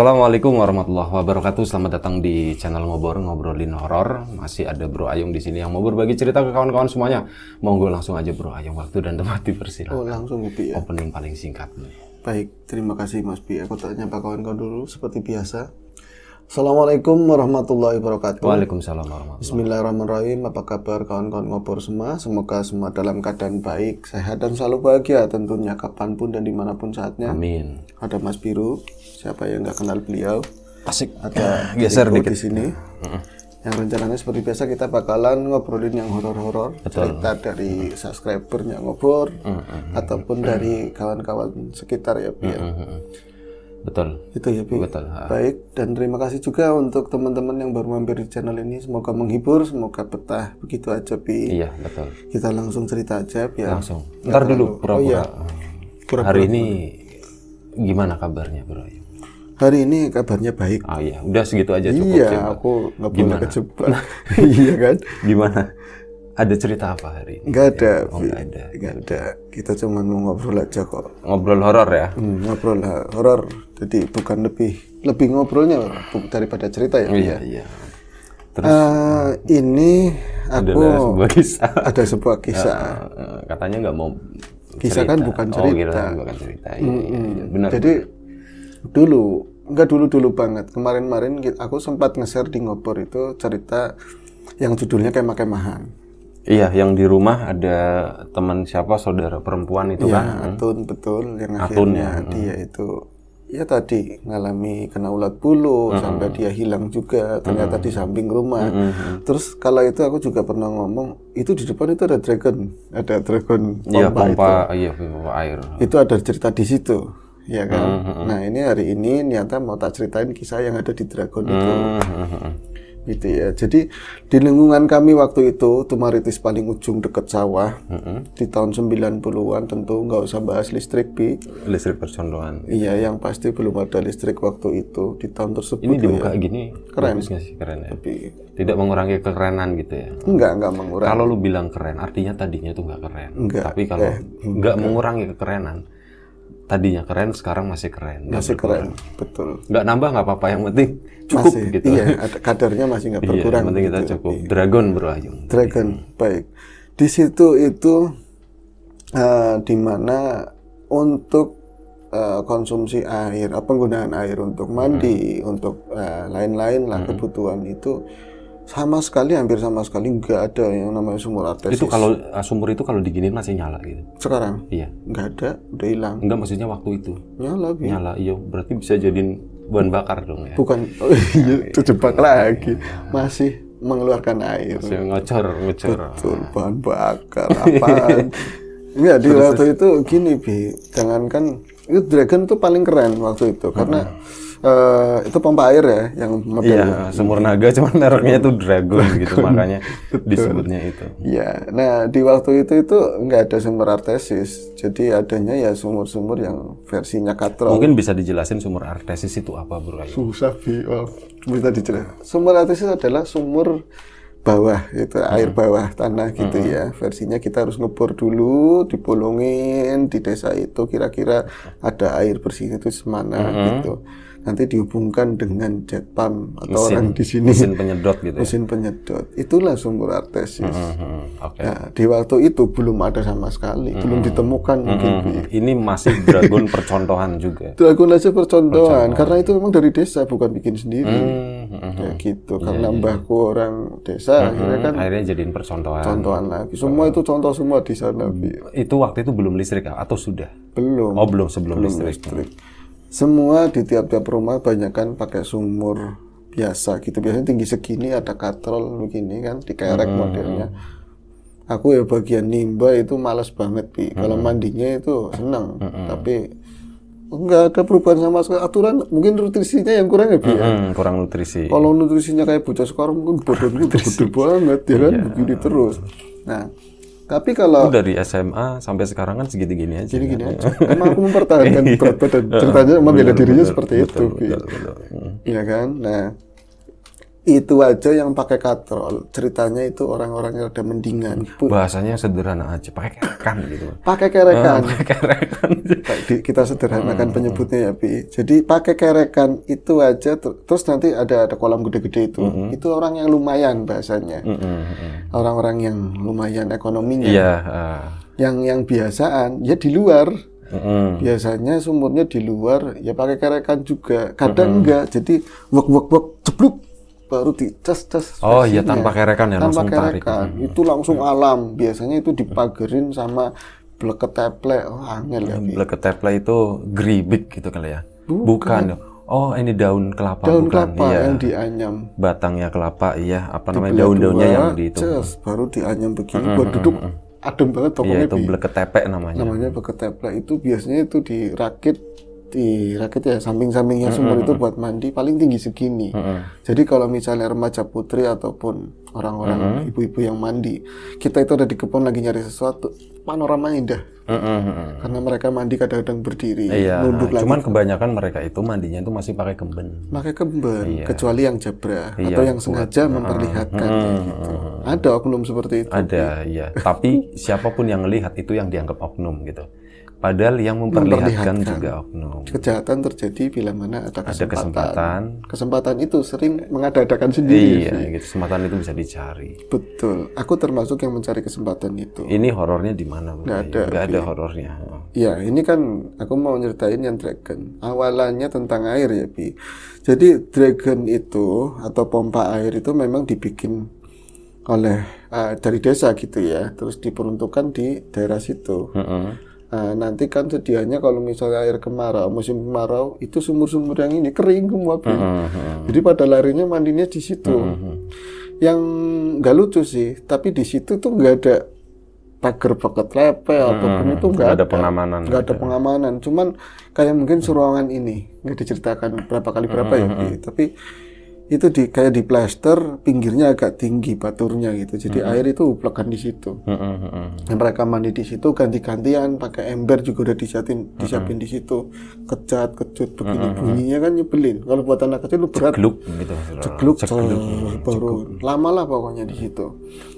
Assalamualaikum warahmatullahi wabarakatuh. Selamat datang di channel Ngobor Ngobrolin Horor. Masih ada Bro Ayung di sini yang mau berbagi cerita ke kawan-kawan semuanya. Monggo langsung aja Bro Ayung waktu dan tempat dipersilakan. Oh, langsung gitu ya. Opening paling singkat nih. Baik, terima kasih Mas Bi. Aku tanya pak kawan-kawan dulu seperti biasa. Assalamualaikum warahmatullahi wabarakatuh. Waalaikumsalam warahmatullahi wabarakatuh. Bismillahirrahmanirrahim. Apa kabar kawan-kawan ngobrol semua? Semoga semua dalam keadaan baik, sehat dan selalu bahagia tentunya kapanpun dan dimanapun saatnya. Amin. Ada Mas Biru. Siapa yang nggak kenal beliau? Asik. Ada geser dikit di sini. Yang rencananya seperti biasa kita bakalan ngobrolin yang horor-horor cerita dari subscribernya ngobrol, ataupun dari kawan-kawan sekitar ya biar Betul. Itu ya, Bi. Betul. Baik, dan terima kasih juga untuk teman-teman yang baru mampir di channel ini. Semoga menghibur, semoga betah. Begitu aja, Bi. Iya, betul. Kita langsung cerita aja, Bi. Ya. Langsung. Ntar dulu, Bro. Oh, iya. Pura -pura. Hari ini gimana kabarnya, Bro? Hari ini kabarnya baik. Oh iya, udah segitu aja cukup. Iya, cuman. aku nggak punya kejebak. iya kan? Gimana? ada cerita apa hari ini? Gak ada, ya, oh, ada, ada. Kita cuma mau ngobrol aja kok. Ngobrol horor ya? Hmm, ngobrol horor. Jadi bukan lebih lebih ngobrolnya daripada cerita ya. Iya ya? iya. Terus uh, ini aku ada sebuah kisah. Ada sebuah kisah. Uh, katanya nggak mau. Kan cerita. Kisah oh, gitu, kan bukan cerita. Oh, kira bukan cerita. Iya, -hmm. iya, benar. Jadi dulu nggak dulu dulu banget kemarin-kemarin aku sempat nge-share di ngobrol itu cerita yang judulnya kemah-kemahan. Iya, yang di rumah ada teman siapa saudara perempuan itu ya, kan? Atun betul yang Atun akhirnya ya. dia itu ya tadi ngalami kena ulat bulu -hmm. sampai dia hilang juga ternyata -hmm. di samping rumah. -hmm. Terus kalau itu aku juga pernah ngomong itu di depan itu ada dragon, ada dragon iya, pompa, ya, pompa itu. Iya, pompa air. Itu ada cerita di situ. Ya kan. -hmm. Nah ini hari ini nyata mau tak ceritain kisah yang ada di dragon -hmm. itu gitu ya. Jadi di lingkungan kami waktu itu Tumaritis paling ujung dekat sawah mm -hmm. di tahun 90-an tentu nggak usah bahas listrik bi. Listrik percondoan. Iya, yang pasti belum ada listrik waktu itu di tahun tersebut. Ini ya. dibuka ya. gini. Keren. sih keren ya? Tapi tidak mengurangi kekerenan gitu ya. Enggak, enggak mengurangi. Kalau lu bilang keren, artinya tadinya tuh enggak keren. Enggak. Tapi kalau eh, enggak, enggak mengurangi kekerenan, tadinya keren sekarang masih keren masih gak gitu. keren betul nggak nambah nggak apa-apa yang penting cukup masih, gitu iya kadarnya masih nggak berkurang iya, yang penting kita gitu. cukup iya. dragon Berlayung. dragon baik di situ itu uh, eh, dimana untuk uh, konsumsi air eh, penggunaan air untuk mandi hmm. untuk lain-lain uh, lah hmm. kebutuhan itu sama sekali hampir sama sekali nggak ada yang namanya sumur artesis. Itu kalau eh, sumur itu kalau diginin masih nyala gitu. Sekarang? Iya. Nggak ada, udah hilang. nggak maksudnya waktu itu. Nyala gitu. Nyala, iya. Berarti bisa jadiin bahan bakar dong ya. Bukan oh, iya, itu jebak lagi. Masih mengeluarkan air. Masih ngocor, ngocor. Betul, bahan bakar apa ya di waktu itu gini, Bi. Jangankan itu Dragon tuh paling keren waktu itu karena hmm uh, itu pompa air ya yang model ya, sumur naga cuman mereknya itu dragon gitu makanya disebutnya itu. ya Nah, di waktu itu itu nggak ada sumur artesis. Jadi adanya ya sumur-sumur yang versinya katrol. Mungkin bisa dijelasin sumur artesis itu apa, Bro? Susah, Bi. Oh, bisa dijelasin. Sumur artesis adalah sumur bawah itu hmm. air bawah tanah gitu hmm. ya versinya kita harus ngebor dulu dipolongin di desa itu kira-kira hmm. ada air bersih itu semana hmm. gitu nanti dihubungkan dengan jet pump atau mesin, orang di sini mesin penyedot gitu ya? mesin penyedot itulah sumber artesis mm -hmm. hmm, hmm. okay. nah, di waktu itu belum ada sama sekali mm -hmm. belum hmm. ditemukan mm -hmm. mungkin ini masih dragon percontohan juga ya? dragon aja percontohan, percontohan karena itu memang dari desa bukan bikin sendiri mm -hmm. ya gitu iya, karena yeah. mbahku orang desa mm -hmm. akhirnya kan akhirnya jadiin percontohan contohan lagi semua itu contoh semua di sana itu waktu itu belum listrik atau sudah belum oh belum sebelum, belum listrik, listrik semua di tiap-tiap rumah banyak kan pakai sumur biasa gitu biasanya tinggi segini ada katrol begini kan kerek hmm. modelnya aku ya bagian nimba itu males banget pi hmm. kalau mandinya itu seneng hmm. tapi enggak ada perubahan sama sekali aturan mungkin nutrisinya yang kurang ya bi ya? Hmm, kurang nutrisi kalau nutrisinya kayak bocah sekarang mungkin badannya gede banget ya kan iya. begini terus nah tapi kalau dari SMA sampai sekarang kan segini-gini aja. Jadi gini aja. Emang aku mempertahankan berat badan. Ceritanya iya, emang beda dirinya betul, seperti betul, itu. Betul, betul, gitu. betul. Iya kan? Nah, itu aja yang pakai katrol ceritanya itu orang-orang yang udah mendingan bahasanya sederhana aja pakai kerekan gitu pakai kerekan oh, pakai kerekan kita sederhanakan hmm. penyebutnya ya Bi jadi pakai kerekan itu aja terus nanti ada ada kolam gede-gede itu hmm. itu orang yang lumayan bahasanya hmm, hmm, hmm. orang-orang hmm. yang lumayan ekonominya yeah, iya, uh. yang yang biasaan ya di luar Mm. Biasanya sumurnya di luar, ya pakai kerekan juga. Kadang mm enggak, jadi wok wok wok cepluk baru di tes cas oh iya tanpa kerekan ya tanpa langsung kerekan tarik. Hmm. itu langsung alam biasanya itu dipagerin sama bleket teple oh angel ya bleket teple itu geribik gitu kali ya bukan, bukan. Oh, ini daun kelapa daun bukan? kelapa iya. yang dianyam. Batangnya kelapa, iya. Apa namanya daun-daunnya yang di itu. Just, baru dianyam begini hmm, buat hmm, duduk adem banget iya, pokoknya. Iya, itu bleketepek namanya. Namanya bleketepek itu biasanya itu dirakit di raket ya samping-sampingnya sumur mm -hmm. itu buat mandi paling tinggi segini. Mm -hmm. Jadi kalau misalnya remaja putri ataupun orang-orang mm -hmm. ibu-ibu yang mandi, kita itu ada di kebun lagi nyari sesuatu, panorama indah. Mm -hmm. Karena mereka mandi kadang-kadang berdiri, iya. nunduk lagi. Cuman kebanyakan mereka itu mandinya itu masih pakai kemben. Pakai kemben, iya. kecuali yang jebra iya, atau yang sengaja memperlihatkan Mm -hmm. gitu. Ada oknum seperti itu. Ada, ya. iya. Tapi siapapun yang melihat itu yang dianggap oknum gitu. Padahal yang memperlihatkan, juga oknum. Kejahatan terjadi bila mana ada kesempatan. Ada kesempatan. Kesempatan itu sering mengadakan sendiri. Iya, gitu. kesempatan itu bisa dicari. Betul. Aku termasuk yang mencari kesempatan itu. Ini horornya di mana? Gak ada. Gak ada horornya. Iya, ini kan aku mau nyeritain yang dragon. Awalannya tentang air ya, Bi. Jadi dragon itu atau pompa air itu memang dibikin oleh uh, dari desa gitu ya. Terus diperuntukkan di daerah situ. Mm -hmm Nah, nanti kan sedianya kalau misalnya air kemarau, musim kemarau, itu sumur-sumur yang ini kering semua. Uh, mm-hmm. -huh. Jadi pada larinya mandinya di situ. Uh, mm-hmm. -huh. Yang nggak lucu sih, tapi di situ tuh nggak ada pagar paket lepel uh, mm-hmm. ataupun itu nggak ada, pengamanan. Nggak ada pengamanan. Cuman kayak mungkin seruangan ini nggak diceritakan berapa kali berapa uh, -huh. ya, tapi itu di kayak di plaster pinggirnya agak tinggi baturnya gitu jadi mm-hmm. air itu uplekan di situ mm-hmm. mereka mandi di situ ganti-gantian pakai ember juga udah disiapin disiapin mm-hmm. di situ kecat kecut begini mm-hmm. bunyinya kan nyebelin kalau buat anak kecil lu berat cegluk gitu cegluk, cegluk iya, baru lama lah pokoknya di situ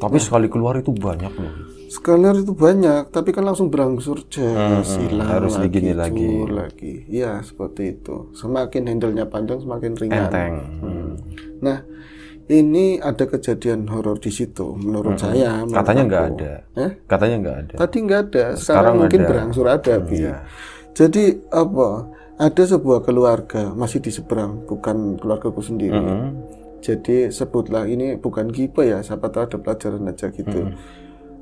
tapi nah, sekali keluar itu banyak loh sekali keluar itu banyak, tapi kan langsung berangsur jas, hmm, harus lagi, digini lagi, lagi. Ya seperti itu. Semakin handle-nya panjang, semakin ringan. Enteng. Hmm. Nah, ini ada kejadian horor di situ menurut hmm. saya. Katanya nggak ada. Eh? Katanya nggak ada. Tadi nggak ada. Sekarang, Sekarang mungkin ada. berangsur ada, hmm, Bi. Iya. Jadi apa? Ada sebuah keluarga masih di seberang, bukan keluargaku sendiri. Hmm. Jadi sebutlah ini bukan kipe ya, siapa tahu ada pelajaran aja gitu. Hmm.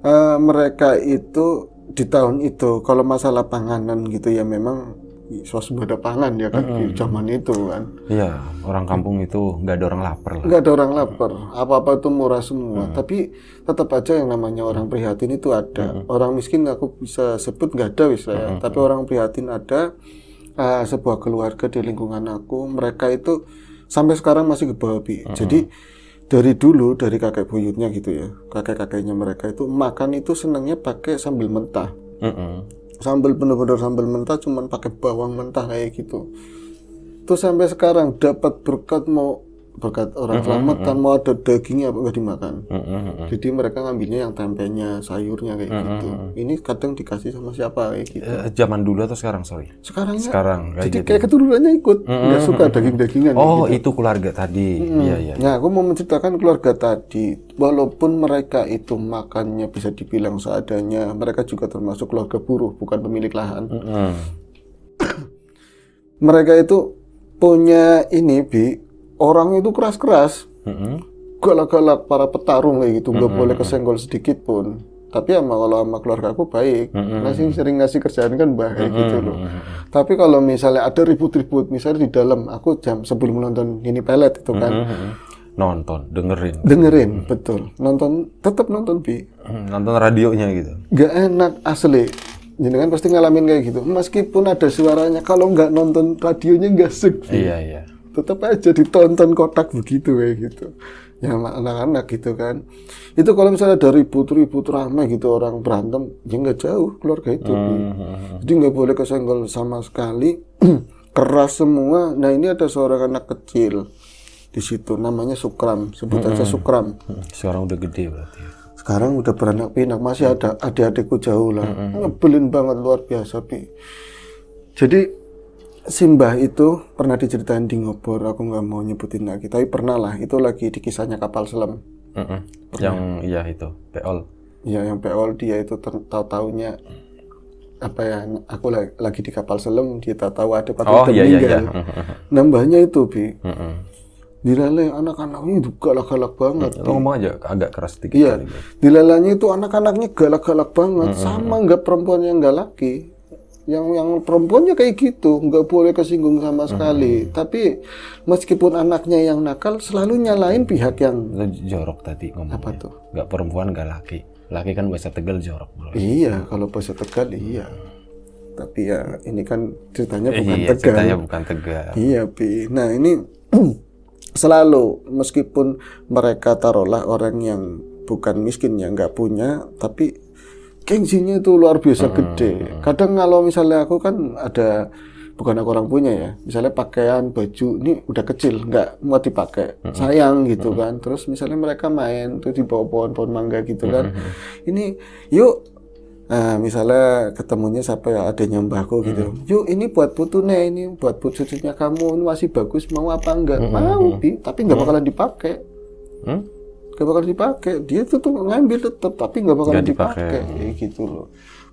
Uh, mereka itu di tahun itu kalau masalah panganan gitu ya memang swasembada pangan ya kan mm -hmm. di zaman itu kan. Iya, orang kampung itu nggak ada orang lapar lah. Nggak ada orang lapar, apa-apa itu murah semua. -hmm. Tapi tetap aja yang namanya orang prihatin itu ada. -hmm. Orang miskin aku bisa sebut nggak ada wis -hmm. Tapi orang prihatin ada. Uh, sebuah keluarga di lingkungan aku, mereka itu sampai sekarang masih kebabi -hmm. Jadi dari dulu dari kakek buyutnya gitu ya kakek kakeknya mereka itu makan itu senangnya pakai sambil mentah mm -hmm sambal bener-bener sambal mentah cuman pakai bawang mentah kayak gitu terus sampai sekarang dapat berkat mau berkat orang selamat kan mau ada dagingnya apa nggak dimakan jadi mereka ngambilnya yang tempenya sayurnya kayak gitu ini kadang dikasih sama siapa kayak gitu e, zaman dulu atau sekarang sorry sekarang ya? sekarang kayak jadi gitu. kayak keturunannya ikut nggak suka daging dagingan oh gitu. itu keluarga tadi iya, iya iya nah aku mau menceritakan keluarga tadi walaupun mereka itu makannya bisa dibilang seadanya mereka juga termasuk keluarga buruh bukan pemilik lahan mereka itu punya ini bi Orang itu keras-keras, mm galak-galak para petarung kayak gitu, nggak mm-hmm. boleh kesenggol sedikit pun. Tapi ama ya kalau sama keluarga aku baik, mm-hmm. masih sering ngasih kerjaan kan baik mm-hmm. gitu loh. Tapi kalau misalnya ada ribut-ribut, misalnya di dalam, aku jam sebelum nonton ini pelet itu kan, mm-hmm. nonton, dengerin, dengerin, hmm betul, nonton, tetap nonton bi, mm nonton radionya gitu. Gak enak asli, jadi kan pasti ngalamin kayak gitu. Meskipun ada suaranya, kalau nggak nonton radionya nggak sepi. Iya iya tetap aja ditonton kotak begitu ya gitu ya anak-anak gitu kan itu kalau misalnya ada ribut-ribut ramai gitu orang berantem ya nggak jauh keluarga itu uh, uh, jadi nggak boleh kesenggol sama sekali keras semua nah ini ada seorang anak kecil di situ namanya Sukram sebut aja Sukram sekarang udah gede berarti sekarang udah beranak pinak masih ada adik-adikku jauh lah ngebelin banget luar biasa pi jadi Simbah itu pernah diceritain di ngobor, aku nggak mau nyebutin lagi, tapi pernah lah, itu lagi di kisahnya kapal selam. Mm -mm. Yang iya itu, Peol. Iya, yang Peol dia itu tahu-taunya apa ya, aku lagi, lagi di kapal selam, dia tahu ada patung oh, iya, Iya, iya. Nambahnya itu, Bi. Mm -mm. anak-anaknya itu galak-galak banget. Lo ngomong aja agak keras sedikit. Iya. Ya. Dilalanya itu anak-anaknya galak-galak banget, mm -hmm. sama nggak perempuan yang nggak laki yang yang perempuannya kayak gitu nggak boleh kesinggung sama hmm. sekali hmm. tapi meskipun anaknya yang nakal selalu nyalain pihak yang Lu jorok tadi ngomongnya apa tuh nggak perempuan nggak laki laki kan bahasa tegal jorok bro. iya kalau bahasa tegal iya tapi ya ini kan ceritanya bukan iya, tegal ceritanya bukan tegal iya pi nah ini selalu meskipun mereka taruhlah orang yang bukan miskin yang nggak punya tapi gengsinya itu luar biasa hmm. gede. Kadang kalau misalnya aku kan ada bukan aku orang punya ya, misalnya pakaian, baju ini udah kecil, nggak mau dipakai, hmm. sayang gitu hmm. kan. Terus misalnya mereka main tuh di bawah pohon-pohon mangga gitu kan. Hmm. Ini yuk Nah, misalnya ketemunya siapa ya adanya mbahku gitu. Hmm. Yuk ini buat putune, ini buat putu cucunya kamu, ini masih bagus, mau apa enggak? Hmm. Mau, Bi, tapi enggak bakalan dipakai. Hmm? gak bakal dipakai dia tetap ngambil tetap tapi nggak bakal gak dipakai, dipakai. Hmm. gitu loh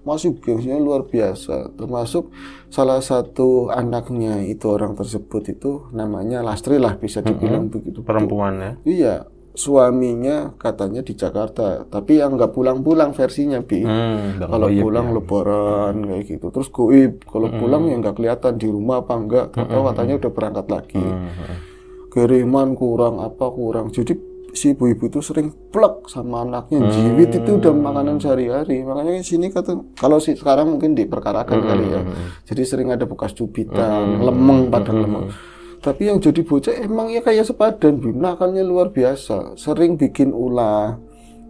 masih gengsinya luar biasa termasuk salah satu anaknya itu orang tersebut itu namanya Lastri lah bisa dibilang -hmm. begitu perempuannya iya suaminya katanya di Jakarta tapi yang nggak pulang-pulang versinya bi hmm, kalau pulang ya. lebaran kayak gitu terus goib kalau hmm. pulang yang nggak kelihatan di rumah apa enggak atau hmm. katanya udah berangkat lagi hmm. kiriman kurang apa kurang jadi si ibu-ibu itu sering plek sama anaknya hmm. jiwit itu udah makanan sehari-hari makanya di kan sini kata kalau si sekarang mungkin diperkarakan hmm. kali ya hmm. jadi sering ada bekas cubitan hmm. lemeng pada hmm. lemeng tapi yang jadi bocah emang ya kayak sepadan binakannya nah, luar biasa sering bikin ulah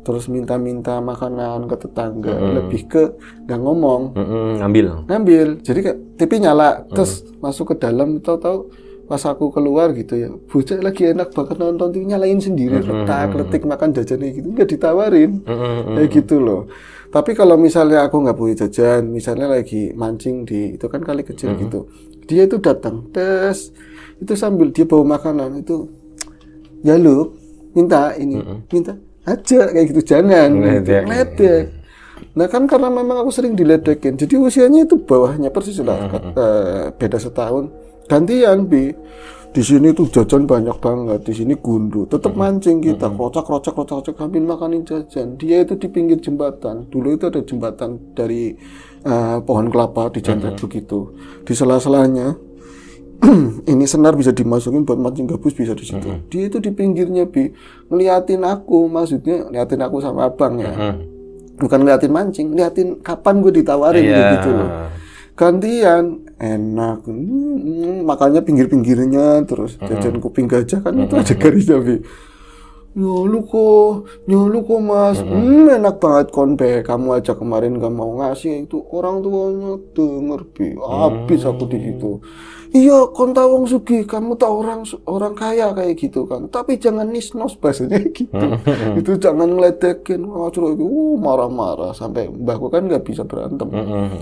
terus minta-minta makanan ke tetangga -hmm. lebih ke nggak ngomong -hmm. ngambil ngambil jadi kayak tipi nyala mm -hmm. terus masuk ke dalam tahu-tahu pas aku keluar gitu ya bocah lagi enak banget nonton tuh nyalain sendiri retak letik makan kayak gitu nggak ditawarin kayak gitu loh tapi kalau misalnya aku nggak punya jajan misalnya lagi mancing di itu kan kali kecil gitu dia itu datang tes itu sambil dia bawa makanan itu ya lu minta ini minta aja kayak gitu jangan ledek. ledek. Nah kan karena memang aku sering diledekin, jadi usianya itu bawahnya persis lah uh, beda setahun gantian bi di sini tuh jajan banyak banget di sini gundu tetap mm -hmm. mancing kita mm -hmm. rocak rocak rocak kami makanin jajan dia itu di pinggir jembatan dulu itu ada jembatan dari uh, pohon kelapa di jantan mm -hmm. begitu di sela-selanya ini senar bisa dimasukin buat mancing gabus bisa di situ mm -hmm. dia itu di pinggirnya bi ngeliatin aku maksudnya ngeliatin aku sama abang ya mm -hmm. bukan ngeliatin mancing ngeliatin kapan gue ditawarin yeah. gitu loh gantian enak hmm, makanya pinggir-pinggirnya terus mm-hmm. jajan kuping gajah kan mm-hmm. itu aja garis tapi nyolu kok nyolu kok mas mm-hmm. hmm, enak banget konpe kamu aja kemarin gak mau ngasih itu orang tuanya tuh nggak habis mm-hmm. aku di situ iya kon tahu wong sugi kamu tahu orang orang kaya kayak gitu kan tapi jangan nisnos bahasanya gitu itu jangan ngeledekin ngacur uh, marah-marah sampai mbahku kan nggak bisa berantem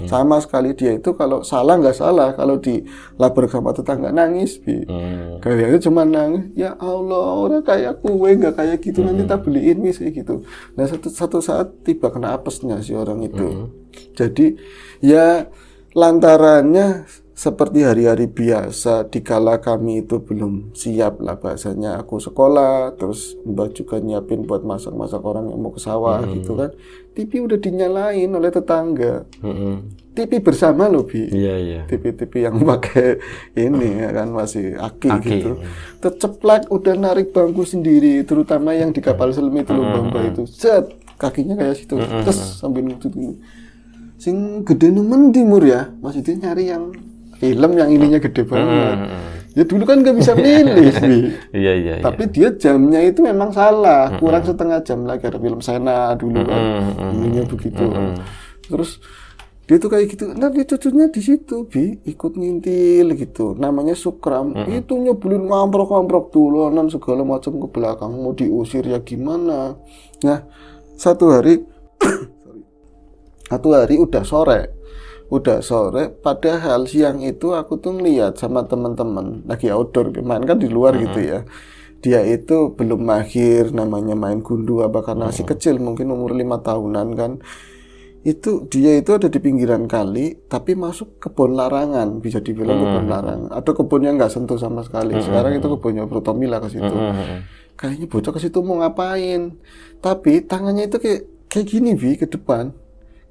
sama sekali dia itu kalau salah nggak salah kalau di labur sama tetangga nangis bi mm. kayaknya cuma nangis ya Allah orang kaya kue nggak kayak gitu nanti tak beliin kayak gitu nah satu satu saat tiba kena apesnya si orang itu jadi ya lantarannya seperti hari-hari biasa dikala kami itu belum siap lah bahasanya aku sekolah terus mbak juga nyiapin buat masak-masak orang yang mau ke sawah hmm. gitu kan TV udah dinyalain oleh tetangga hmm. TV bersama loh bi yeah, yeah. TV TV yang pakai ini mm-hmm. kan masih aki, aki. gitu terceplak udah narik bangku sendiri terutama yang di kapal selam itu loh bangku hmm. itu set kakinya kayak situ hmm. terus sambil itu sing gede nemen timur ya maksudnya nyari yang film yang ininya gede banget. Hmm. Ya dulu kan nggak bisa milih sih. Iya, iya iya. Tapi dia jamnya itu memang salah, kurang setengah jam lagi ada film Sena dulu kan, ininya begitu. Terus dia tuh kayak gitu, nah dia cucunya di situ bi ikut ngintil gitu, namanya Sukram, itu nyebelin ngamprok-ngamprok nan segala macam ke belakang mau diusir ya gimana? Nah satu hari, satu hari udah sore, udah sore padahal siang itu aku tuh ngeliat sama temen-temen lagi nah, outdoor main kan di luar mm -hmm. gitu ya dia itu belum mahir namanya main gundu apa karena masih mm -hmm. kecil mungkin umur lima tahunan kan itu dia itu ada di pinggiran kali tapi masuk kebun larangan bisa dibilang hmm. kebun larangan atau kebunnya nggak sentuh sama sekali hmm. sekarang itu kebunnya protomila ke situ hmm. kayaknya bocah ke situ mau ngapain tapi tangannya itu kayak kayak gini bi ke depan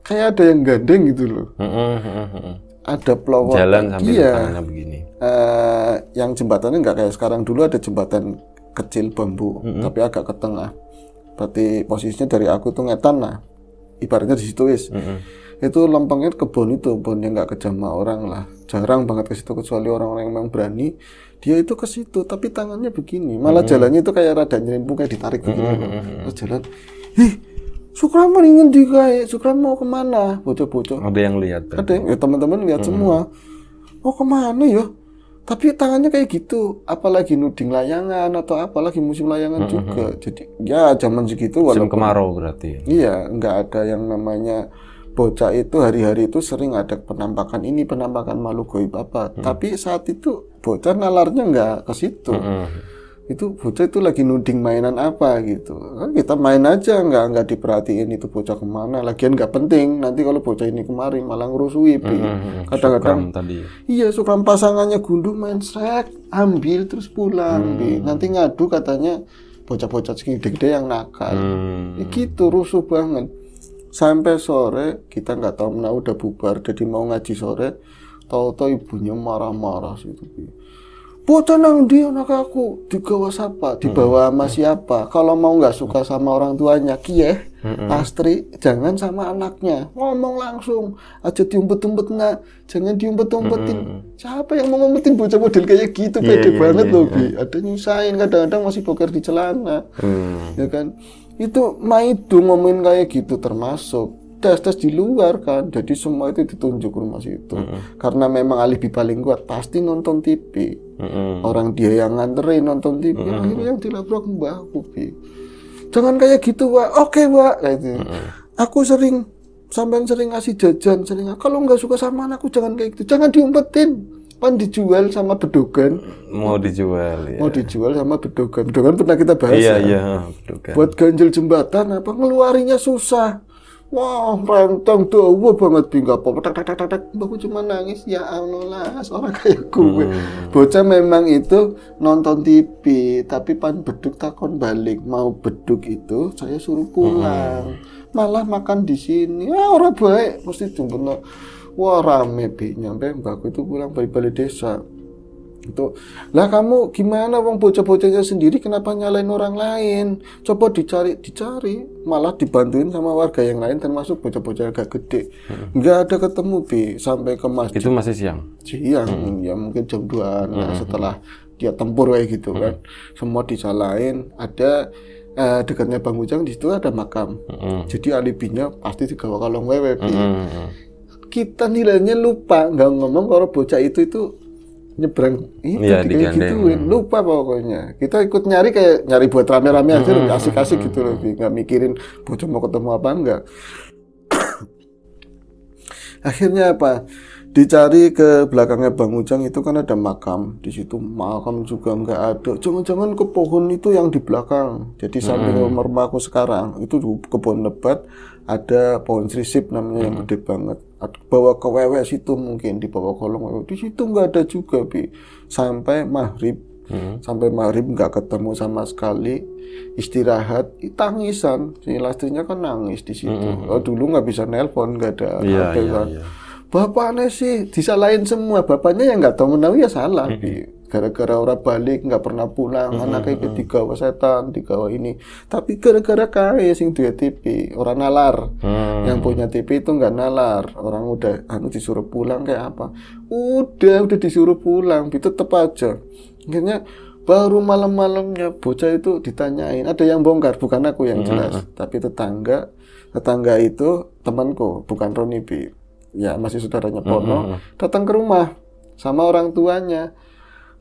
kayak ada yang gandeng gitu loh. ada pelawak jalan sambil iya, begini. Uh, yang jembatannya nggak kayak sekarang dulu ada jembatan kecil bambu, tapi agak ke tengah. Berarti posisinya dari aku tuh ngetan lah. Ibaratnya di situ is. Itu lempengnya kebon itu, bonnya yang nggak kejama orang lah. Jarang banget ke situ kecuali orang-orang yang memang berani. Dia itu ke situ, tapi tangannya begini. Malah jalannya itu kayak rada nyerimpung kayak ditarik begini. Terus jalan, Hih, Sukraman ingin digawe, sukram mau kemana? Bocah-bocah. Ada yang lihat. Ada ya teman-teman lihat hmm. semua. Mau oh, kemana ya? Tapi tangannya kayak gitu, apalagi nuding layangan atau apalagi musim layangan hmm. hmm juga. Hmm. Jadi ya zaman segitu walaupun kemarau berarti. Iya, nggak ada yang namanya bocah itu hari-hari itu sering ada penampakan ini penampakan malu goib apa hmm. tapi saat itu bocah nalarnya nggak ke situ hmm. hmm itu bocah itu lagi nuding mainan apa gitu nah, kita main aja nggak nggak diperhatiin itu bocah kemana lagian nggak penting nanti kalau bocah ini kemari malah ngurusui mm-hmm, mm-hmm. kadang-kadang tadi. iya suka pasangannya gundu main sek ambil terus pulang mm. nanti ngadu katanya bocah-bocah gede-gede yang nakal mm. ya, gitu rusuh banget sampai sore kita nggak tahu nah udah bubar jadi mau ngaji sore tahu-tahu ibunya marah-marah gitu Bocah nang dia anak aku digawa siapa, dibawa sama siapa. Kalau mau nggak suka sama orang tuanya, kieh, astri, jangan sama anaknya. Ngomong langsung, aja diumpet-umpet nak, jangan diumpet-umpetin. Siapa yang mau ngumpetin bocah model kayak gitu, yeah, pede yeah, banget yeah, loh, yeah. Bi. Ada nyusahin, kadang-kadang masih boker di celana, mm. ya kan. Itu maidu ngomongin kayak gitu termasuk tes tes di luar kan jadi semua itu ditunjuk rumah situ mm-hmm. karena memang alibi paling kuat pasti nonton TV mm-hmm. orang dia yang nganterin nonton TV mm-hmm. akhirnya yang dilabrak aku bi jangan kayak gitu wa oke okay, wa gitu. mm-hmm. aku sering sampai sering ngasih jajan sering kalau nggak suka sama anakku jangan kayak gitu jangan diumpetin kan dijual sama bedogan mau dijual ya. mau dijual sama bedogan bedogan pernah kita bahas iya ya? iya buat ganjil jembatan apa ngeluarinya susah Wah, wow, renteng dawa banget bingga pop. Tak tak tak tak tak. Aku cuma nangis ya Allah orang kayak gue. Hmm. Bocah memang itu nonton TV, tapi pan beduk takon balik. Mau beduk itu saya suruh pulang. Hmm. Malah makan di sini. Ah, orang baik mesti jumpa Wah rame bi nyampe mbakku itu pulang balik balik desa. Itu. Lah kamu gimana wong bocah-bocahnya sendiri kenapa nyalain orang lain? Coba dicari, dicari, malah dibantuin sama warga yang lain termasuk bocah-bocah agak gede. Enggak hmm. ada ketemu Bi sampai ke masjid. Itu masih siang. Siang, hmm. ya mungkin jam dua nah, hmm. nah, setelah dia tempur kayak gitu hmm. kan. Semua disalain, ada eh, dekatnya Bang Ujang di situ ada makam. Hmm. Jadi alibinya pasti digawa kalau wewe. Hmm, hmm, hmm. Kita nilainya lupa, nggak ngomong kalau bocah itu itu nyebrang itu ya, kayak gituin lupa pokoknya kita ikut nyari kayak nyari buat rame-rame aja hmm, kasih-kasih hmm, gitu loh hmm. nggak mikirin bocah mau ketemu apa enggak akhirnya apa dicari ke belakangnya Bang Ujang itu kan ada makam di situ makam juga nggak ada jangan-jangan ke pohon itu yang di belakang jadi hmm. sambil rumah sekarang itu kebun lebat ada pohon sisip namanya hmm. yang gede banget bawa ke wewe situ mungkin di bawah kolong wewe di situ nggak ada juga bi sampai maghrib hmm. sampai maghrib nggak ketemu sama sekali istirahat tangisan si lastrinya kan nangis di situ hmm. hmm, hmm. oh, dulu nggak bisa nelpon nggak ada ya, HP iya, kan ya. bapaknya sih disalahin semua bapaknya yang nggak tahu menahu ya salah hmm. hmm. bi gara-gara orang balik nggak pernah pulang mm -hmm. anaknya ke mm-hmm. tiga setan tiga ini tapi gara-gara kaya sing dua TV orang nalar hmm. yang punya TV itu nggak nalar orang udah anu disuruh pulang kayak apa udah udah disuruh pulang itu tetap aja akhirnya baru malam-malamnya bocah itu ditanyain ada yang bongkar bukan aku yang mm-hmm, jelas hmm. tapi tetangga tetangga itu temanku bukan Roni B ya masih saudaranya Pono hmm. datang ke rumah sama orang tuanya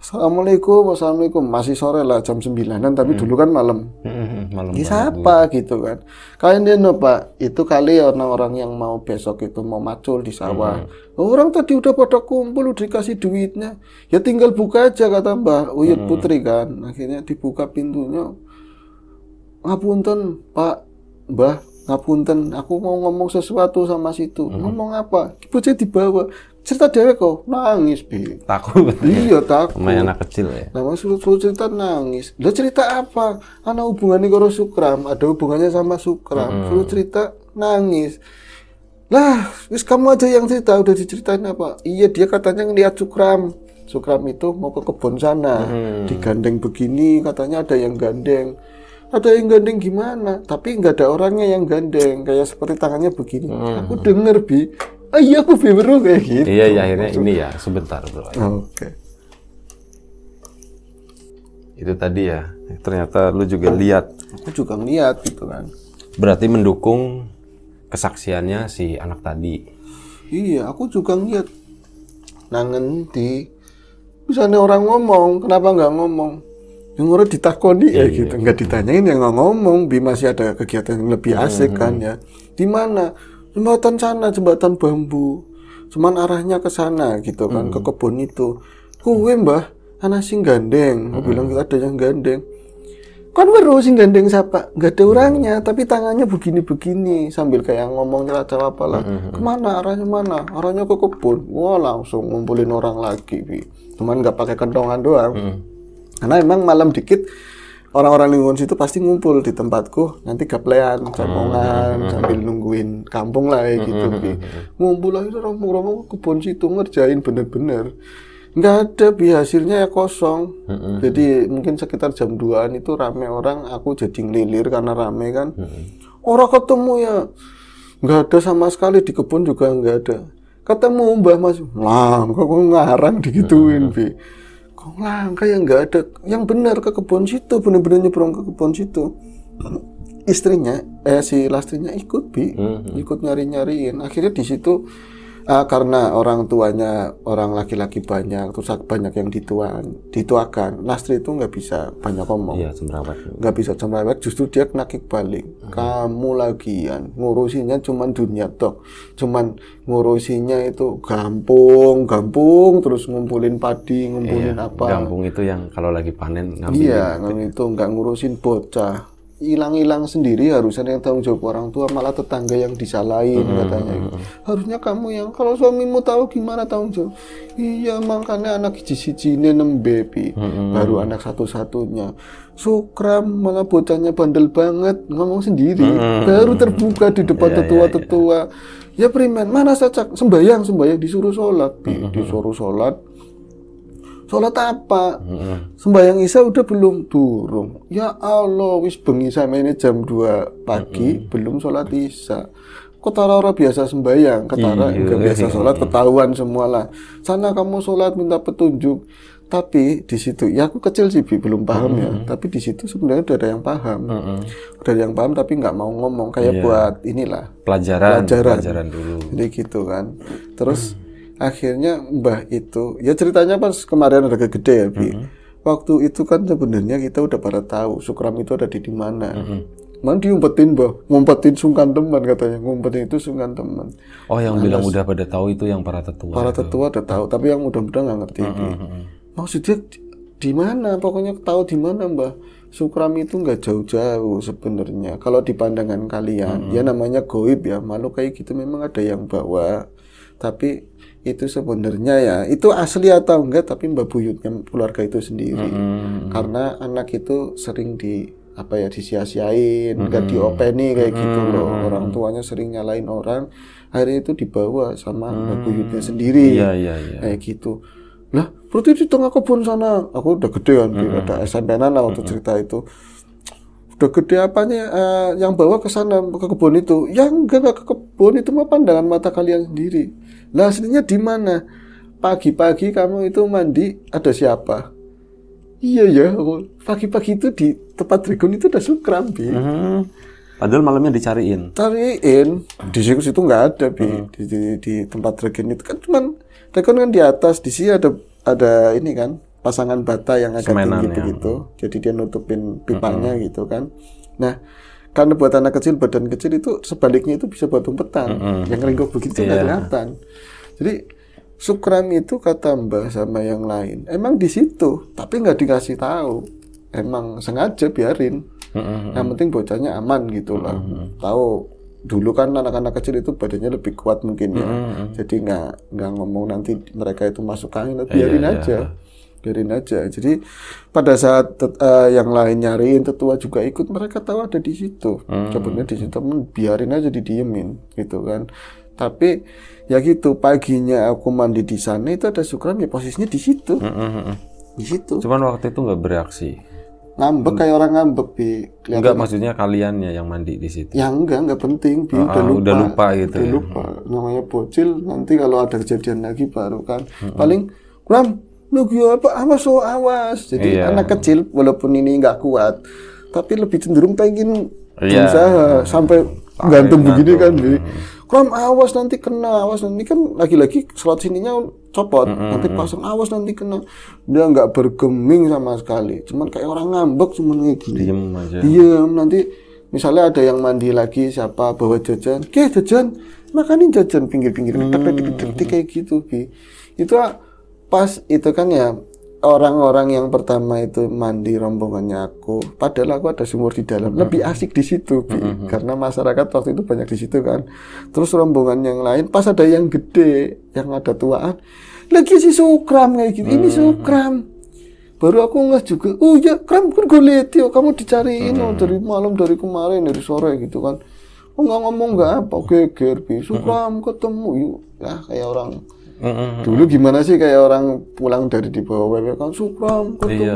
Assalamualaikum, assalamualaikum. Masih sore lah jam sembilanan, tapi hmm. dulu kan malam. Hmm, hmm, hmm. malam. Ini siapa ya. gitu kan? Kalian dia pak, itu kali orang-orang yang mau besok itu mau macul di sawah. Hmm, hmm. Orang tadi udah pada kumpul, udah dikasih duitnya. Ya tinggal buka aja kata Mbah. Uyut hmm. Putri kan. Akhirnya dibuka pintunya. Ngapunten Pak, Mbah, ngapunten, aku mau ngomong sesuatu sama situ. Hmm. Ngomong apa? Bocah dibawa cerita dewek kok nangis bi takut iya takut main anak kecil ya nama suruh suruh cerita nangis lo cerita apa anak hubungannya karo sukram ada hubungannya sama sukram hmm. cerita nangis lah wis kamu aja yang cerita udah diceritain apa iya dia katanya ngeliat sukram sukram itu mau ke kebun sana hmm. digandeng begini katanya ada yang gandeng ada yang gandeng gimana tapi nggak ada orangnya yang gandeng kayak seperti tangannya begini hmm. aku denger bi oh iya aku bro kayak gitu iya iya akhirnya ini ya sebentar bro oke okay. itu tadi ya ternyata lu juga lihat aku juga ngeliat gitu kan berarti mendukung kesaksiannya si anak tadi iya aku juga ngeliat nangen di misalnya orang ngomong kenapa nggak ngomong yang orang ditakoni ya iya, gitu iya. nggak ditanyain yang nggak ngomong bi masih ada kegiatan yang lebih hmm, asik kan hmm. ya di mana jembatan sana jembatan bambu cuman arahnya ke sana gitu kan hmm. ke kebun itu kue mbah anak sing gandeng aku hmm. bilang ada yang gandeng kan baru sing gandeng siapa nggak ada hmm. orangnya hmm. tapi tangannya begini begini sambil kayak ngomong cerita apa lah hmm, hmm, hmm. kemana arahnya mana arahnya ke kebun wah langsung ngumpulin orang lagi bi cuman gak pakai kentongan doang hmm. karena emang malam dikit orang-orang lingkungan situ pasti ngumpul di tempatku nanti gaplean hmm. jamongan hmm. sambil nungguin kampung lah kayak gitu Bi. Hmm. ngumpul lah itu rombong-rombong kebun situ ngerjain bener-bener nggak ada bi hasilnya ya kosong jadi mungkin sekitar jam 2an itu rame orang aku jadi ngelilir karena rame kan orang ketemu ya nggak ada sama sekali di kebun juga nggak ada ketemu mbah mas lah kok ngarang digituin bi kok langka yang nggak ada yang benar ke kebun situ benar-benar nyebrang ke kebun situ istrinya eh si lastrinya ikut bi hmm, hmm. ikut nyari nyariin akhirnya di situ uh, karena orang tuanya orang laki-laki banyak terus banyak yang dituan dituakan Lastri itu nggak bisa banyak ngomong iya nggak bisa cemrawat justru dia kena kick balik hmm. kamu lagian ngurusinya cuman dunia tok cuman ngurusinya itu gampung gampung terus ngumpulin padi ngumpulin iya, apa gampung itu yang kalau lagi panen ngambil iya itu nggak ngurusin bocah hilang-hilang sendiri harusnya yang tanggung jawab orang tua malah tetangga yang disalahin hmm. katanya hmm, gitu. hmm, hmm. harusnya kamu yang kalau suamimu tahu gimana tanggung jawab iya makanya anak cici ini enam baby hmm. baru anak satu-satunya sukram malah bocahnya bandel banget ngomong sendiri hmm. baru terbuka di depan iya, tetua-tetua ya, ya, ya. ya primen mana saja sembayang sembayang disuruh sholat di, disuruh sholat Sholat apa? Hmm. Sembahyang Isya udah belum? turun. Ya Allah, wis bengi sama ini jam 2 pagi, hmm. belum sholat Isya. Ketara orang biasa sembahyang, ketara enggak iya, biasa iya. sholat, ketahuan semualah. Sana kamu sholat minta petunjuk. Tapi di situ, ya aku kecil sih belum paham mm -hmm. ya. Tapi di situ sebenarnya udah ada yang paham, mm -hmm. udah ada yang paham tapi nggak mau ngomong kayak yeah. buat inilah pelajaran, pelajaran, pelajaran dulu. Jadi gitu kan. Terus mm akhirnya Mbah itu ya ceritanya pas kemarin ada gede ya Bi. Mm-hmm. Waktu itu kan sebenarnya kita udah pada tahu Sukram itu ada di mana. Mm-hmm. Mana diumpetin mbah, ngumpetin sungkan teman katanya, ngumpetin itu sungkan teman. Oh yang bilang udah pada tahu itu yang para tetua. Para tetua udah tahu, tapi yang muda-muda nggak ngerti. Mm-hmm, mm-hmm. Maksudnya di mana? Pokoknya tahu di mana Mbah. Sukram itu nggak jauh-jauh sebenarnya. Kalau di pandangan kalian, ya mm-hmm. ya namanya goib ya, malu kayak gitu memang ada yang bawa. Tapi itu sebenarnya ya itu asli atau enggak tapi mbak buyutnya kan keluarga itu sendiri mm-hmm, mm-hmm. karena anak itu sering di apa ya disia-siain mm-hmm. diopeni kayak gitu mm-hmm. gitu loh mm-hmm. orang tuanya sering nyalain orang akhirnya itu dibawa sama mm-hmm. mbak buyutnya sendiri yeah, yeah, yeah. kayak gitu lah berarti di tengah kebun sana aku udah gede kan mm-hmm. ada SMP-an waktu mm-hmm. cerita itu udah gede apanya uh, yang bawa ke sana ke kebun itu yang gak enggak ke kebun itu mah pandangan mata kalian sendiri lah aslinya di mana pagi-pagi kamu itu mandi ada siapa iya ya pagi-pagi itu di tempat Dragon itu ada sukram bi uh mhm. -huh. padahal malamnya dicariin cariin di situ itu nggak ada bi -huh. Mhm. di, di, di tempat Dragon itu kan cuman Dragon kan di atas di sini ada ada ini kan pasangan bata yang agak Semenan tinggi ya. begitu. Jadi dia nutupin pipanya mm -hmm. gitu kan. Nah, karena buat anak kecil badan kecil itu sebaliknya itu bisa buat umpetan. Mm -hmm. Yang ringkuk begitu nggak yeah. kelihatan. Jadi sukram itu kata Mbah sama yang lain. Emang di situ, tapi nggak dikasih tahu. Emang sengaja biarin. Mm -hmm. Yang penting bocahnya aman gitu lah. Mm -hmm. Tahu dulu kan anak-anak kecil itu badannya lebih kuat mungkin ya. Mm -hmm. Jadi nggak nggak ngomong nanti mereka itu masuk angin, iya, biarin yeah, aja. Yeah biarin aja. Jadi pada saat uh, yang lain nyariin tetua juga ikut, mereka tahu ada di situ. Hmm. di situ hmm, biarin aja didiemin gitu kan. Tapi ya gitu paginya aku mandi di sana itu ada sukram ya posisinya di situ. Hmm. hmm, hmm di situ. Cuman waktu itu nggak bereaksi. Ngambek kayak orang ngambek bi. Kelihatan enggak maksudnya kaliannya yang mandi di situ. Ya enggak, enggak penting bi. Oh, udah, lupa, udah lupa gitu. Udah ya. lupa. Namanya bocil nanti kalau ada kejadian lagi baru kan. Hmm. Paling Kram, lu apa iya, awas so oh, awas jadi iya. anak kecil walaupun ini nggak kuat tapi lebih cenderung pengen iya. berusaha sampai Pake gantung begini kan jadi kram awas nanti kena awas nanti kan lagi-lagi slot sininya copot mm -hmm. nanti pasang awas nanti kena dia nggak bergeming sama sekali cuman kayak orang ngambek cuman kayak gini diem aja diem nanti misalnya ada yang mandi lagi siapa bawa jajan kayak jajan makanin jajan pinggir-pinggir mm -hmm. kayak gitu Ki. itu ah, pas itu kan ya orang-orang yang pertama itu mandi rombongannya aku padahal aku ada sumur di dalam mm-hmm. lebih asik di situ Bi. Mm-hmm. karena masyarakat waktu itu banyak di situ kan terus rombongan yang lain pas ada yang gede yang ada tuaan lagi si sukram kayak gitu ini mm-hmm. sukram baru aku nggak juga oh ya kram kan gue lihat yo kamu dicariin dari malam dari kemarin dari sore gitu kan oh nggak ngomong nggak apa geger Bi. sukram ketemu yuk ya kayak orang Dulu gimana sih kayak orang pulang dari di bawah WP kan Sukram ketemu, iya,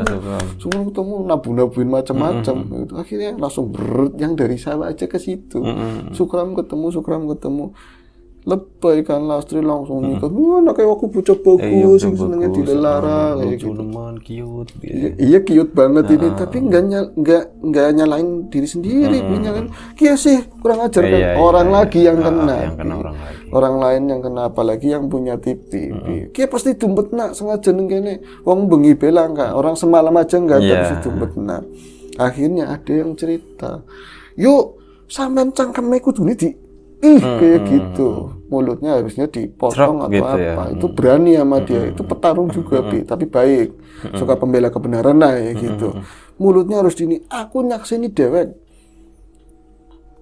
Sukram ketemu nabu-nabuin macam-macam. Mm-hmm. Akhirnya langsung berut yang dari sawah aja ke situ. Mm-hmm. Sukram ketemu, Sukram ketemu lebay kan lastri langsung hmm. nikah. Wah, anak kayak aku bocah bagus, yang senengnya kayak gitu cuman cute. Gitu iya, ya. iya, cute banget ini. Ah. Tapi nggak nggak nggak nyalain diri sendiri. Hmm. Nyalain, kia sih kurang ajar kan. orang lagi yang kena. orang lain yang kena, apalagi yang punya TV. Kia hmm. pasti dumpet nak sengaja nengkene. Wong bengi belang kak. Orang semalam aja enggak yeah. bisa dumpet nak. Akhirnya ada yang cerita. Yuk, sampean cangkeme kudune di ih hmm. kayak hmm, gitu hmm, hmm. mulutnya harusnya dipotong atau gitu ya. apa ya. itu berani sama dia itu petarung juga bi tapi baik suka pembela kebenaran lah ya gitu mulutnya harus ini aku nyaksi ini dewek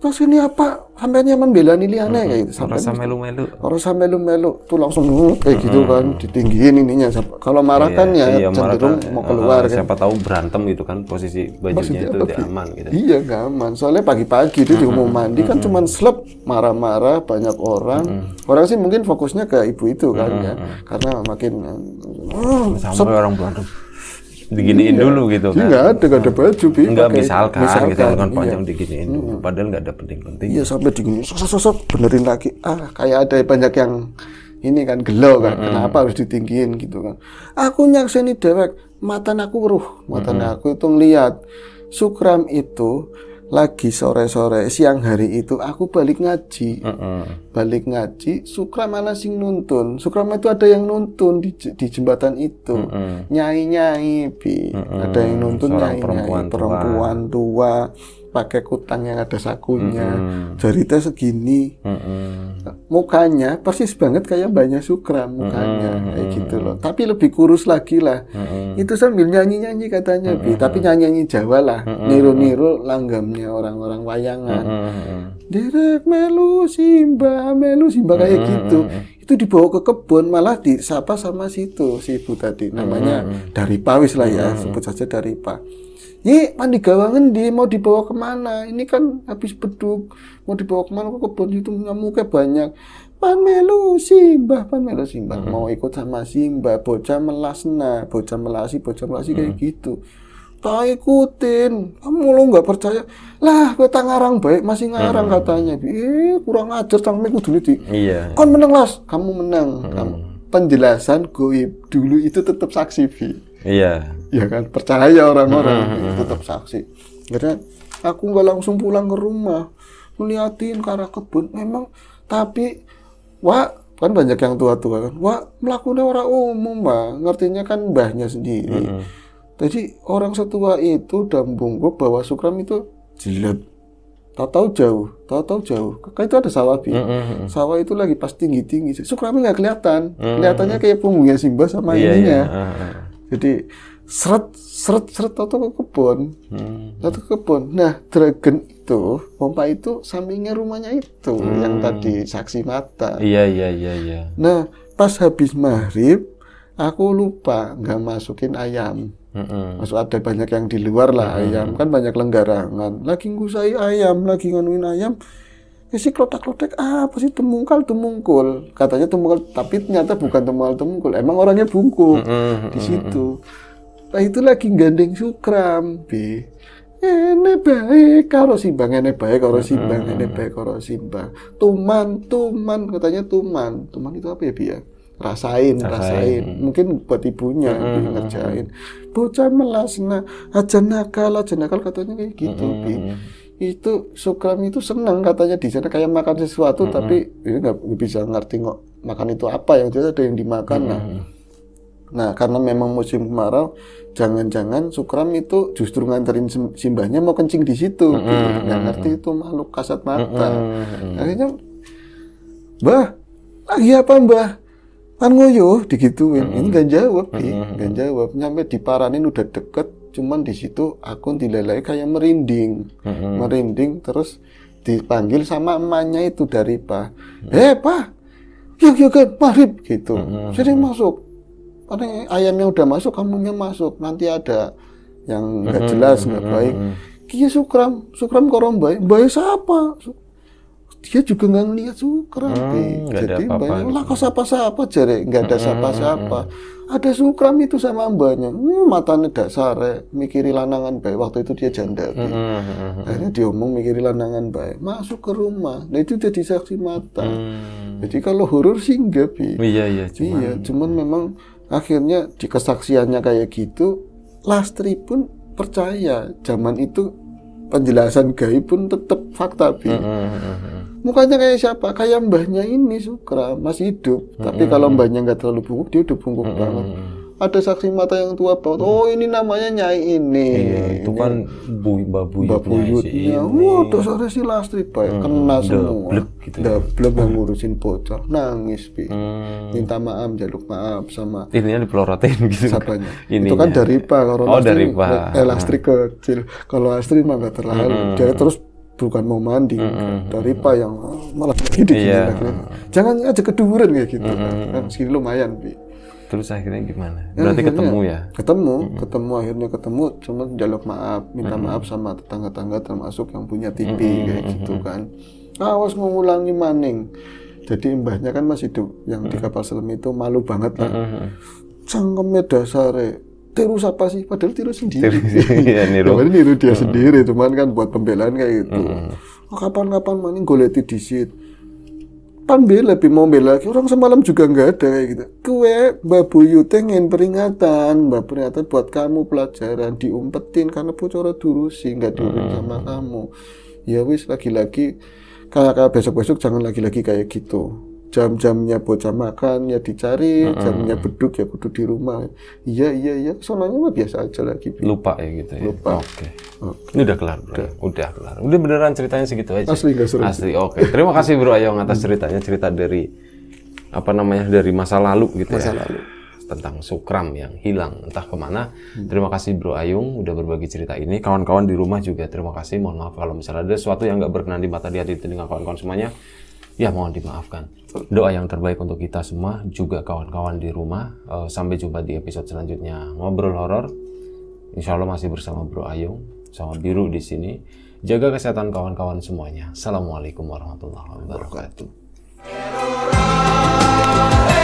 terus ini apa sampai membela nih aneh hmm, kayak gitu sampai melu melu-melu sampai melu-melu tuh langsung kayak gitu kan ditinggiin ininya kalau marah kan iya, ya iya, cenderung marah, mau keluar uh, kan siapa tahu berantem gitu kan posisi bajunya Maksudnya itu tidak aman gitu iya gak aman soalnya pagi-pagi itu di umum mandi kan cuma slep marah-marah banyak orang orang sih mungkin fokusnya ke ibu itu kan ya karena makin uh, sampai orang berantem diginiin iya. dulu gitu kan. Enggak ada, enggak ada baju. Bi, enggak, misalkan, misalkan, gitu kan iya. panjang iya. diginiin dulu. Hmm. Padahal enggak ada penting-penting. Iya, sampai diginiin, sosok-sosok, benerin lagi. Ah, kayak ada banyak yang ini kan gelo kan. -hmm. Kenapa harus ditinggiin gitu kan. Aku nyakseni dewek, mata aku ruh. Mata -hmm. aku itu ngeliat. Sukram itu lagi sore-sore siang hari itu aku balik ngaji uh -uh. balik ngaji mana sing nuntun Sukrama itu ada yang nuntun di, di jembatan itu uh -uh. nyai nyai pi uh -uh. ada yang nuntun Seorang nyai nyai perempuan, perempuan tua, tua pakai kutang yang ada sakunya, mm-hmm. jaritnya segini, mm-hmm. mukanya persis banget kayak banyak Sukra mukanya mm-hmm. kayak gitu loh. Tapi lebih kurus lagi lah. Mm-hmm. Itu sambil nyanyi nyanyi katanya, mm-hmm. Bi. tapi nyanyi nyanyi Jawa lah, mm-hmm. niru-niru langgamnya orang-orang wayangan. Mm-hmm. Derek melu simba melu simba kayak mm-hmm. gitu itu dibawa ke kebun malah disapa sama situ si ibu tadi namanya mm -hmm. dari pawis lah ya mm -hmm. sebut saja dari pak Ye, mandi gawangan di mau dibawa kemana? Ini kan habis beduk, mau dibawa kemana? Kok kebun itu kayak banyak. Pan melu simbah, pan melu simbah. Mm -hmm. Mau ikut sama simbah, bocah melasna, bocah melasi, bocah melasi mm -hmm. kayak gitu. Tak ikutin, kamu lo nggak percaya? Lah, kita ngarang baik, masih ngarang mm -hmm. katanya. Eh, kurang ajar, tangme dulu di. Iya. Kon menang las, kamu menang. -hmm. Kamu penjelasan gue dulu itu tetap saksi bi Iya ya kan percaya orang-orang hmm. hmm, hmm. tetap saksi karena aku nggak langsung pulang ke rumah ngeliatin ke arah kebun memang tapi wah kan banyak yang tua-tua kan wah melakukan orang umum mah ngertinya kan mbahnya sendiri -hmm. hmm. jadi orang setua itu dan bungkuk bawa sukram itu jelek tak tahu jauh tak tahu jauh kakak itu ada sawah bi mm -hmm. sawah itu lagi pas tinggi tinggi sukramnya nggak kelihatan mm -hmm. kelihatannya kayak punggungnya simba sama yeah, iya. ininya yeah. jadi seret seret seret atau ke kebun hmm. atau ke kebun nah dragon itu pompa itu sampingnya rumahnya itu hmm. yang tadi saksi mata iya iya iya iya nah pas habis maghrib aku lupa nggak masukin ayam hmm. masuk ada banyak yang di luar lah hmm. ayam kan banyak lenggarangan lagi ngusai ayam lagi nganuin ayam ya si klotak klotek apa sih temungkal temungkul katanya temungkal tapi ternyata bukan temungkal temungkul emang orangnya bungkuk -hmm. di situ lah itu lagi gandeng sukram, B. Ene baik karo simbang, ene baik karo simbang, ene baik karo simbang. Tuman, tuman, katanya tuman. Tuman itu apa ya, Bi ya? rasain rasain, mungkin buat ibunya mm -hmm. ngerjain bocah melasna aja nakal aja nakal katanya kayak gitu mm itu Sukram itu senang katanya di sana kayak makan sesuatu mm -hmm. tapi ya, nggak bisa ngerti kok makan itu apa yang jelas ada yang dimakan mm -hmm. nah Nah, karena memang musim kemarau, jangan-jangan Sukram itu justru nganterin simbahnya mau kencing di situ. Mm -hmm. gitu. Nggak ngerti itu makhluk kasat mata. Mm -hmm. Akhirnya, Mbah, lagi apa Mbah? Kan ngoyo, digituin. Mm -hmm. Ini gak jawab, mm -hmm. gak jawab. Sampai diparanin udah deket, cuman di situ aku dilalai kayak merinding. Mm -hmm. Merinding, terus dipanggil sama emaknya itu dari Pak. Mm -hmm. Eh, Pak! Yuk, yuk, yuk, Gitu. Mm -hmm. Jadi masuk paling ayamnya udah masuk kamunya masuk nanti ada yang nggak jelas nggak -hmm. baik kia sukram sukram korom baik baik ya siapa dia juga nggak ngeliat sukram hmm, jadi banyak lah kok siapa-siapa jare nggak ada hmm, hmm, siapa-siapa hmm, ada sukram itu sama mbaknya hmm, matanya dak sare eh, mikiri lanangan baik waktu itu dia janda hmm, akhirnya dia omong mikiri lanangan baik masuk ke rumah nah itu jadi saksi mata hmm. jadi kalau horor sih enggak bi iya iya cuman, iya, cuman memang akhirnya di kesaksiannya kayak gitu Lastri pun percaya zaman itu penjelasan gaib pun tetap fakta bi hmm, hmm, hmm, mukanya kayak siapa kayak mbahnya ini Sukra masih hidup tapi kalau mbahnya nggak terlalu bungkuk dia udah bungkuk banget ada saksi mata yang tua banget. Hmm. Oh, ini namanya nyai ini. Iya, itu kan bu babu babuyutnya. Wah, dasarnya si Lastri baik hmm, kena semua. Blek gitu. Ya. Blek yang ngurusin bocor, nangis pi, Hmm. Minta maaf, jaluk maaf sama. ini yang diplorotin gitu. Sabanya. Ininya. Itu kan dari Pak kalau oh, Lastri, dari Pak. Eh, Lastri kecil. Kalau Lastri mah enggak terlalu. Hmm. Dia terus bukan mau mandi mm -hmm. dari hmm. pak yang malah begini yeah. jangan aja keduren kayak gitu mm -hmm. kan segini lumayan bi Terus akhirnya gimana? Ya, Berarti akhirnya, ketemu ya? Ketemu, mm-hmm. ketemu akhirnya ketemu, cuma jaluk maaf, minta mm-hmm. maaf sama tetangga-tetangga termasuk yang punya TV mm-hmm. kayak gitu kan. Awas mengulangi maning. Jadi mbahnya kan masih hidup yang mm-hmm. di kapal selam itu malu banget lah. Mm-hmm. Cangkemnya dasare. terus apa sih? Padahal tiru sendiri. Tiru, ya, niru. Padahal niru dia mm-hmm. sendiri, cuman kan buat pembelaan kayak gitu. Mm-hmm. Oh, kapan-kapan maning goleti di situ lebih mau bela lagi orang semalam juga nggak ada kayak gitu kue mbak buyu peringatan mbak peringatan buat kamu pelajaran diumpetin karena bocor dulu sih nggak hmm. sama kamu ya wis lagi-lagi kakak besok-besok jangan lagi-lagi kayak gitu jam-jamnya bocah makan ya dicari, hmm jamnya beduk ya beduk di rumah. Iya iya iya, soalnya mah biasa aja lagi. Lupa ya gitu ya. Lupa. Oke. Okay. Okay. Ini udah kelar, Udah. udah kelar. Udah beneran ceritanya segitu aja. Asli gak seru. Asli. Oke. Okay. Terima kasih Bro Ayong atas ceritanya, cerita dari apa namanya? dari masa lalu gitu masa ya. Masa lalu tentang Sukram yang hilang entah kemana. Hmm. Terima kasih Bro Ayung udah berbagi cerita ini. Kawan-kawan di rumah juga terima kasih. Mohon maaf kalau misalnya ada sesuatu yang nggak berkenan di mata di hati di telinga kawan-kawan semuanya. Ya mohon dimaafkan. Doa yang terbaik untuk kita semua juga kawan-kawan di rumah. Eh, sampai jumpa di episode selanjutnya ngobrol horor. Insya Allah masih bersama Bro Ayung sama Biru di sini. Jaga kesehatan kawan-kawan semuanya. Assalamualaikum warahmatullahi wabarakatuh.